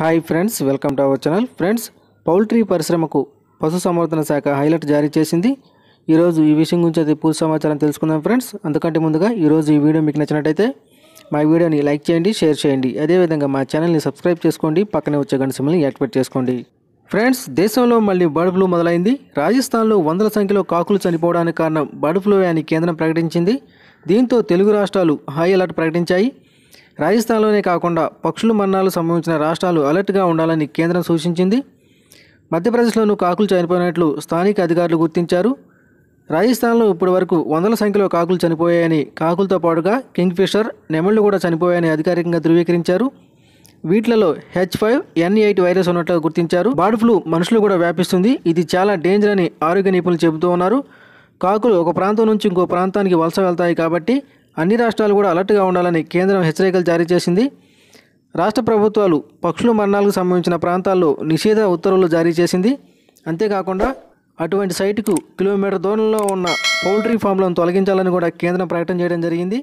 hi friends welcome to our channel friends poultry పరిశ్రమకు పశు సంవర్ధన శాఖ హైలైట్ జారీ చేసింది ఈరోజు ఈ విషయం గురించి అయితే పూర్తి సమాచారం తెలుసుకుందాం ఫ్రెండ్స్ అందుకంటే ముందుగా ఈరోజు ఈ వీడియో మీకు నచ్చినట్టయితే మా వీడియోని లైక్ చేయండి షేర్ చేయండి అదేవిధంగా మా ఛానల్ని సబ్స్క్రైబ్ చేసుకోండి పక్కనే వచ్చే గంట సిమ్మల్ని యాక్టివేట్ చేసుకోండి ఫ్రెండ్స్ దేశంలో మళ్ళీ బర్డ్ ఫ్లూ మొదలైంది రాజస్థాన్లో వందల సంఖ్యలో కాకులు చనిపోవడానికి కారణం బర్డ్ ఫ్లూ అని కేంద్రం ప్రకటించింది దీంతో తెలుగు రాష్ట్రాలు హై అలర్ట్ ప్రకటించాయి రాజస్థాన్లోనే కాకుండా పక్షులు మరణాలు సంభవించిన రాష్ట్రాలు అలర్ట్గా ఉండాలని కేంద్రం సూచించింది మధ్యప్రదేశ్లోనూ కాకులు చనిపోయినట్లు స్థానిక అధికారులు గుర్తించారు రాజస్థాన్లో ఇప్పటి వరకు వందల సంఖ్యలో కాకులు చనిపోయాయని కాకులతో పాటుగా కింగ్ ఫిషర్ నెమళ్లు కూడా చనిపోయాయని అధికారికంగా ధృవీకరించారు వీటిలలో H five N eight virus ఉన్నట్లుగా గుర్తించారు బర్డ్ ఫ్లూ మనుషులు కూడా వ్యాపిస్తుంది ఇది చాలా డేంజర్ అని ఆరోగ్య నిపుణులు చెబుతూ ఉన్నారు కాకులు ఒక ప్రాంతం నుంచి ఇంకో ప్రాంతానికి వలస వెళ్తాయి కాబట్టి అన్ని రాష్ట్రాలు కూడా అలర్ట్గా ఉండాలని కేంద్రం హెచ్చరికలు జారీ చేసింది రాష్ట్ర ప్రభుత్వాలు పక్షుల మరణాలకు సంబంధించిన ప్రాంతాల్లో నిషేధ ఉత్తర్వులు జారీ చేసింది అంతేకాకుండా అటువంటి సైటుకు కిలోమీటర్ దూరంలో ఉన్న పౌల్ట్రీ ఫామ్లను తొలగించాలని కూడా కేంద్రం ప్రకటన చేయడం జరిగింది